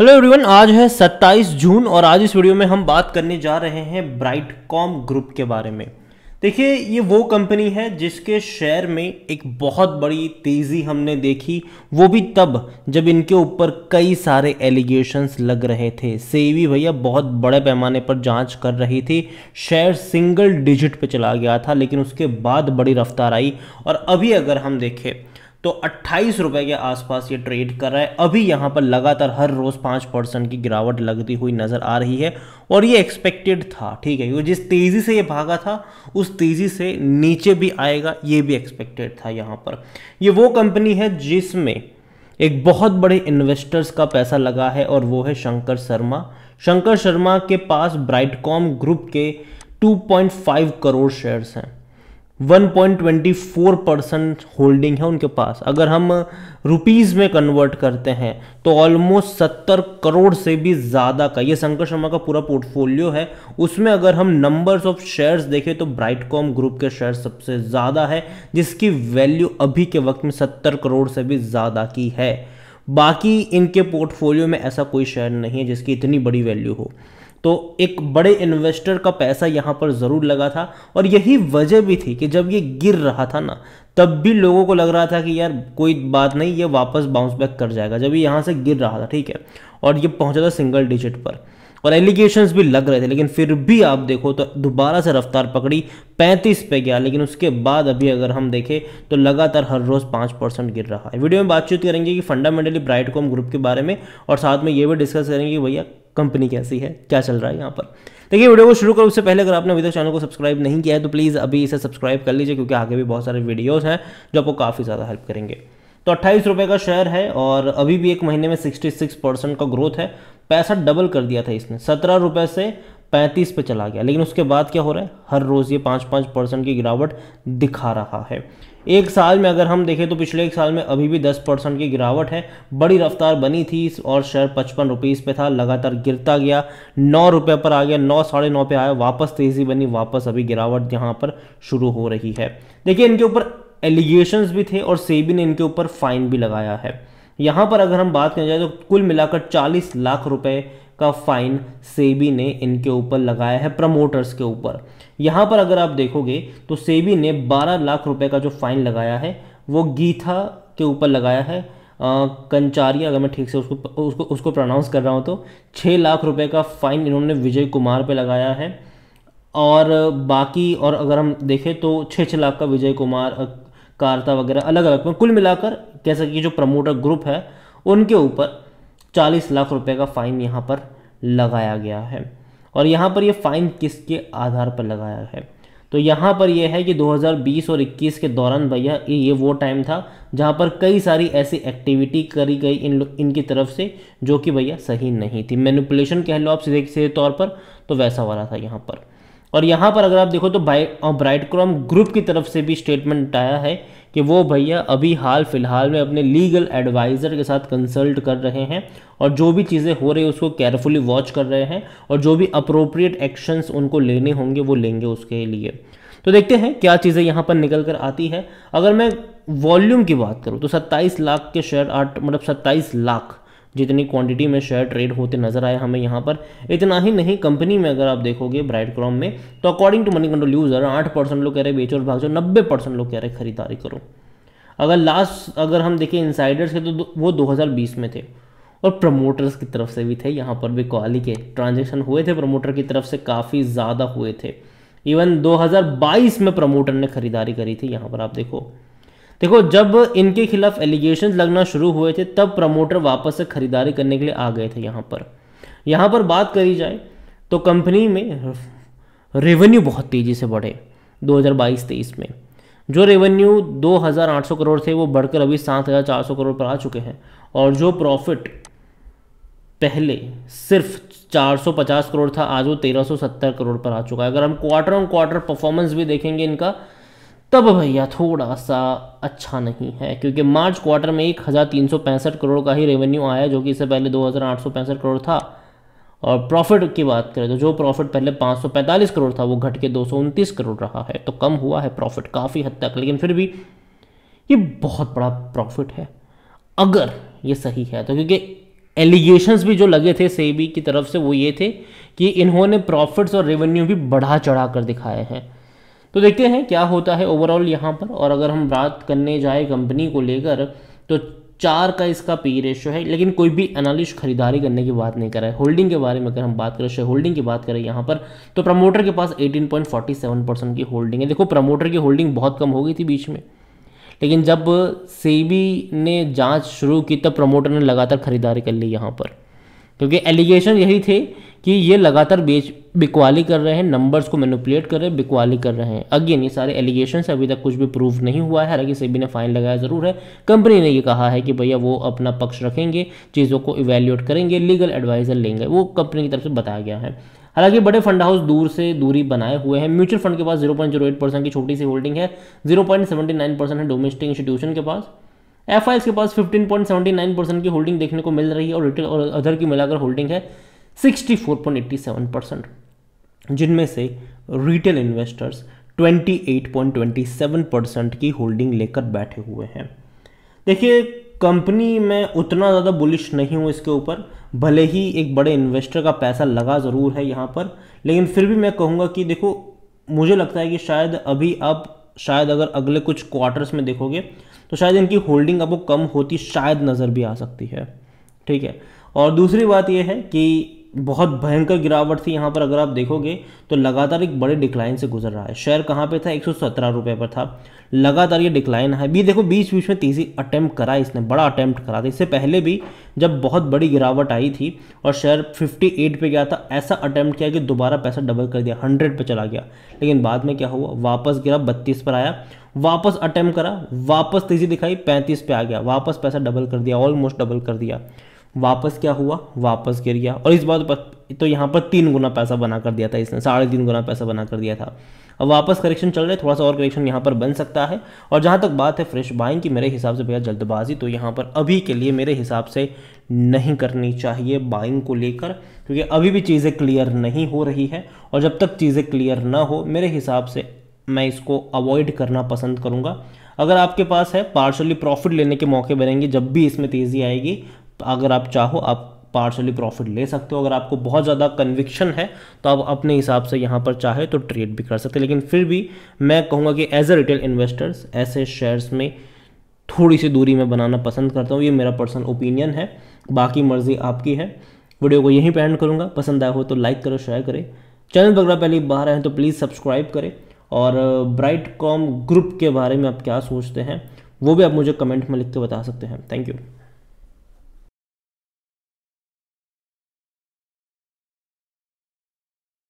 hello everyone आज है 27 जून और आज इस वीडियो में हम बात करने जा रहे हैं ब्राइट कॉम ग्रुप के बारे में देखिए ये वो कंपनी है जिसके शेयर में एक बहुत बड़ी तेज़ी हमने देखी वो भी तब जब इनके ऊपर कई सारे एलिगेशंस लग रहे थे सेवी भैया बहुत बड़े पैमाने पर जांच कर रही थी शेयर सिंगल डिजिट पे चला गया था लेकिन उसके बाद बड़ी रफ्तार आई और अभी अगर हम देखें तो अट्ठाईस रुपए के आसपास ये ट्रेड कर रहा है अभी यहाँ पर लगातार हर रोज़ पाँच परसेंट की गिरावट लगती हुई नज़र आ रही है और ये एक्सपेक्टेड था ठीक है जिस तेज़ी से ये भागा था उस तेज़ी से नीचे भी आएगा ये भी एक्सपेक्टेड था यहाँ पर ये वो कंपनी है जिसमें एक बहुत बड़े इन्वेस्टर्स का पैसा लगा है और वो है शंकर शर्मा शंकर शर्मा के पास ब्राइटकॉम ग्रुप के 2.5 करोड़ शेयर्स हैं 1.24 परसेंट होल्डिंग है उनके पास अगर हम रुपीज़ में कन्वर्ट करते हैं तो ऑलमोस्ट 70 करोड़ से भी ज़्यादा का ये शंकर शर्मा का पूरा पोर्टफोलियो है उसमें अगर हम नंबर्स ऑफ शेयर्स देखें तो ब्राइटकॉम ग्रुप के शेयर सबसे ज़्यादा है जिसकी वैल्यू अभी के वक्त में 70 करोड़ से भी ज़्यादा की है बाकी इनके पोर्टफोलियो में ऐसा कोई शेयर नहीं है जिसकी इतनी बड़ी वैल्यू हो तो एक बड़े इन्वेस्टर का पैसा यहाँ पर ज़रूर लगा था और यही वजह भी थी कि जब ये गिर रहा था ना तब भी लोगों को लग रहा था कि यार कोई बात नहीं ये वापस बाउंस बैक कर जाएगा जब ये यहाँ से गिर रहा था ठीक है और ये पहुँचा था सिंगल डिजिट पर और एलिगेशन भी लग रहे थे लेकिन फिर भी आप देखो तो दोबारा से रफ्तार पकड़ी पैंतीस पे गया लेकिन उसके बाद अभी अगर हम देखें तो लगातार हर रोज़ पाँच परसेंट गिर रहा है वीडियो में बातचीत करेंगे कि फंडामेंटली ब्राइट कॉम ग्रुप के बारे में और साथ में ये भी डिस्कस करेंगे कि भैया कंपनी कैसी है क्या चल रहा है यहाँ पर देखिए वीडियो को शुरू करो उससे पहले अगर आपने अभी तक चैनल को सब्सक्राइब नहीं किया है तो प्लीज़ अभी इसे सब्सक्राइब कर लीजिए क्योंकि आगे भी बहुत सारे वीडियोज़ हैं जो आपको काफ़ी ज़्यादा हेल्प करेंगे तो अट्ठाईस रुपये का शेयर है और अभी भी एक महीने में सिक्सटी सिक्स परसेंट का ग्रोथ है पैसा डबल कर दिया था इसने सत्रह रुपये से पैंतीस पे चला गया लेकिन उसके बाद क्या हो रहा है हर रोज़ ये पाँच पाँच परसेंट की गिरावट दिखा रहा है एक साल में अगर हम देखें तो पिछले एक साल में अभी भी 10 परसेंट की गिरावट है बड़ी रफ्तार बनी थी और शेयर पचपन रुपीज़ पे था लगातार गिरता गया नौ रुपये पर आ गया नौ साढ़े नौ पे आया वापस तेज़ी बनी वापस अभी गिरावट यहाँ पर शुरू हो रही है देखिए इनके ऊपर एलिगेशंस भी थे और सेबी ने इनके ऊपर फाइन भी लगाया है यहाँ पर अगर हम बात करें जाए तो कुल मिलाकर चालीस लाख रुपए का फाइन सेबी ने इनके ऊपर लगाया है प्रमोटर्स के ऊपर यहाँ पर अगर आप देखोगे तो सेबी ने 12 लाख रुपए का जो फाइन लगाया है वो गीथा के ऊपर लगाया है कंचारी अगर मैं ठीक से उसको उसको उसको प्रोनाउंस कर रहा हूं तो 6 लाख रुपए का फाइन इन्होंने विजय कुमार पे लगाया है और बाकी और अगर हम देखें तो छः छः लाख का विजय कुमार कार्ता वगैरह अलग अलग कुल मिलाकर कह सकिए जो प्रमोटर ग्रुप है उनके ऊपर चालीस लाख रुपए का फ़ाइन यहाँ पर लगाया गया है और यहाँ पर ये फ़ाइन किसके आधार पर लगाया है तो यहाँ पर यह है कि 2020 और 21 के दौरान भैया ये वो टाइम था जहाँ पर कई सारी ऐसी एक्टिविटी करी गई इन इनकी तरफ से जो कि भैया सही नहीं थी मैनिपुलेशन कह लो आप सीधे सीधे तौर पर तो वैसा वाला था यहाँ पर और यहाँ पर अगर आप देखो तो बाई और ब्राइट क्रॉम ग्रुप की तरफ से भी स्टेटमेंट आया है कि वो भैया अभी हाल फिलहाल में अपने लीगल एडवाइज़र के साथ कंसल्ट कर रहे हैं और जो भी चीज़ें हो रही है उसको केयरफुली वॉच कर रहे हैं और जो भी अप्रोप्रिएट एक्शंस उनको लेने होंगे वो लेंगे उसके लिए तो देखते हैं क्या चीज़ें यहाँ पर निकल कर आती है अगर मैं वॉल्यूम की बात करूँ तो सत्ताईस लाख के शेयर आठ मतलब सत्ताईस लाख जितनी क्वांटिटी में शेयर ट्रेड होते नजर आए हमें यहाँ पर इतना ही नहीं कंपनी में अगर आप देखोगे ब्राइट क्रॉम में तो according to Moneycontrol user आठ परसेंट लोग कह रहे बेचो और भाग जाओ नब्बे परसेंट लोग कह रहे खरीदारी करो अगर लास्ट अगर हम देखें इंसाइडर्स के तो वो 2020 में थे और प्रमोटर्स की तरफ से भी थे यहाँ पर भी क्वाली के ट्रांजेक्शन हुए थे प्रमोटर की तरफ से काफ़ी ज़्यादा हुए थे इवन दो में प्रमोटर ने खरीदारी करी थी यहाँ पर आप देखो देखो जब इनके खिलाफ एलिगेशन लगना शुरू हुए थे तब प्रमोटर वापस से खरीदारी करने के लिए आ गए थे यहाँ पर यहाँ पर बात करी जाए तो कंपनी में रेवेन्यू बहुत तेज़ी से बढ़े 2022-23 में जो रेवेन्यू 2,800 करोड़ थे वो बढ़कर अभी 7,400 करोड़ पर आ चुके हैं और जो प्रॉफिट पहले सिर्फ 450 करोड़ था आज वो 1370 करोड़ पर आ चुका है अगर हम क्वार्टर ऑन क्वार्टर परफॉर्मेंस भी देखेंगे इनका तब भैया थोड़ा सा अच्छा नहीं है क्योंकि मार्च क्वार्टर में एक हज़ार तीन सौ पैंसठ करोड़ का ही रेवेन्यू आया जो कि इससे पहले दो हज़ार आठ सौ पैंसठ करोड़ था और प्रॉफिट की बात करें तो जो प्रॉफिट पहले पाँच सौ पैंतालीस करोड़ था वो घट के दो सौ उनतीस करोड़ रहा है तो कम हुआ है प्रॉफिट काफ़ी हद तक लेकिन फिर भी ये बहुत बड़ा प्रॉफिट है अगर ये सही है तो क्योंकि एलिगेशंस भी जो लगे थे सेबी की तरफ से वो ये थे कि इन्होंने प्रॉफिट्स और रेवेन्यू भी बढ़ा चढ़ा कर दिखाए हैं तो देखते हैं क्या होता है ओवरऑल यहाँ पर और अगर हम बात करने जाए कंपनी को लेकर तो चार का इसका पी रेशो है लेकिन कोई भी एनालिस्ट खरीदारी करने की बात नहीं कर रहा है होल्डिंग के बारे में अगर हम बात करें शेयर होल्डिंग की बात करें यहाँ पर तो प्रमोटर के पास 18.47 परसेंट की होल्डिंग है देखो प्रमोटर की होल्डिंग बहुत कम हो गई थी बीच में लेकिन जब सेबी ने जांच शुरू की तब प्रमोटर ने लगातार खरीदारी कर ली यहाँ पर क्योंकि एलिगेशन यही थे कि ये लगातार बेच बिकवाली कर रहे हैं नंबर्स को मैनिपुलेट कर रहे हैं बिकवाली कर रहे हैं अगेन ये सारे एलिगेशन अभी तक कुछ भी प्रूफ नहीं हुआ है हालांकि सेबी ने फाइन लगाया ज़रूर है कंपनी ने ये कहा है कि भैया वो अपना पक्ष रखेंगे चीज़ों को इवेल्यूएट करेंगे लीगल एडवाइज़र लेंगे वो कंपनी की तरफ से बताया गया है हालांकि बड़े फंड हाउस दूर से दूरी बनाए हुए हैं म्यूचुअल फंड के पास zero point zero eight percent की छोटी सी होल्डिंग है zero point seventy nine percent है डोमेस्टिक इंस्टीट्यूशन के पास एफ आई के पास fifteen point seventy nine percent की होल्डिंग देखने को मिल रही है और रिटेल और अदर की मिलाकर होल्डिंग है sixty four point eighty seven percent जिनमें से retail investors twenty twenty eight point seven percent की होल्डिंग लेकर बैठे हुए हैं देखिए कंपनी में उतना ज़्यादा बुलिश नहीं हूँ इसके ऊपर भले ही एक बड़े इन्वेस्टर का पैसा लगा ज़रूर है यहाँ पर लेकिन फिर भी मैं कहूँगा कि देखो मुझे लगता है कि शायद अभी आप शायद अगर अगले कुछ क्वार्टर्स में देखोगे तो शायद इनकी होल्डिंग वो कम होती शायद नज़र भी आ सकती है ठीक है और दूसरी बात यह है कि बहुत भयंकर गिरावट थी यहाँ पर अगर आप देखोगे तो लगातार एक बड़े डिक्लाइन से गुजर रहा है शेयर कहाँ पे था एक सौ पर था लगातार ये डिक्लाइन है भी देखो बीच बीच में तेजी अटैम्प्ट करा इसने बड़ा अटैम्प्ट करा था इससे पहले भी जब बहुत बड़ी गिरावट आई थी और शेयर 58 पे गया था ऐसा अटैम्प्ट किया कि दोबारा पैसा डबल कर दिया 100 पे चला गया लेकिन बाद में क्या हुआ वापस गिरा बत्तीस पर आया वापस अटैम्प्ट करा वापस तेजी दिखाई पैंतीस पे आ गया वापस पैसा डबल कर दिया ऑलमोस्ट डबल कर दिया वापस क्या हुआ वापस गिर गया और इस बार तो यहाँ पर तीन गुना पैसा बना कर दिया था इसने साढ़े तीन गुना पैसा बना कर दिया था अब वापस करेक्शन चल रहा है थोड़ा सा और करेक्शन यहाँ पर बन सकता है और जहाँ तक बात है फ्रेश बाइंग की मेरे हिसाब से भैया जल्दबाजी तो यहाँ पर अभी के लिए मेरे हिसाब से नहीं करनी चाहिए बाइंग को लेकर क्योंकि अभी भी चीज़ें क्लियर नहीं हो रही है और जब तक चीज़ें क्लियर ना हो मेरे हिसाब से मैं इसको अवॉइड करना पसंद करूँगा अगर आपके पास है पार्शली प्रॉफिट लेने के मौके बनेंगे जब भी इसमें तेज़ी आएगी अगर आप चाहो आप पार्शली प्रॉफिट ले सकते हो अगर आपको बहुत ज़्यादा कन्विक्शन है तो आप अपने हिसाब से यहाँ पर चाहे तो ट्रेड भी कर सकते हैं लेकिन फिर भी मैं कहूँगा कि एज अ रिटेल इन्वेस्टर्स ऐसे शेयर्स में थोड़ी सी दूरी में बनाना पसंद करता हूँ ये मेरा पर्सनल ओपिनियन है बाकी मर्ज़ी आपकी है वीडियो को यहीं पे एंड करूँगा पसंद आया हो तो लाइक करो शेयर करें चैनल पर अगर पहले बाहर आए हैं तो प्लीज़ सब्सक्राइब करें और ब्राइट कॉम ग्रुप के बारे में आप क्या सोचते हैं वो भी आप मुझे कमेंट में लिख के बता सकते हैं थैंक यू